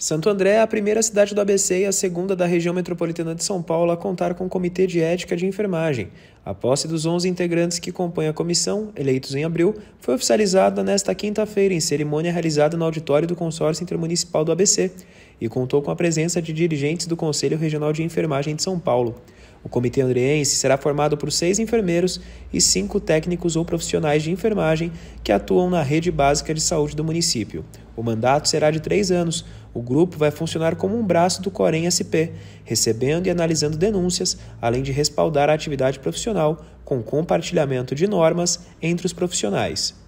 Santo André é a primeira cidade do ABC e a segunda da região metropolitana de São Paulo a contar com o comitê de ética de enfermagem. A posse dos 11 integrantes que compõem a comissão, eleitos em abril, foi oficializada nesta quinta-feira em cerimônia realizada no auditório do Consórcio Intermunicipal do ABC e contou com a presença de dirigentes do Conselho Regional de Enfermagem de São Paulo. O Comitê Andriense será formado por seis enfermeiros e cinco técnicos ou profissionais de enfermagem que atuam na rede básica de saúde do município. O mandato será de três anos. O grupo vai funcionar como um braço do Corém SP, recebendo e analisando denúncias, além de respaldar a atividade profissional com compartilhamento de normas entre os profissionais.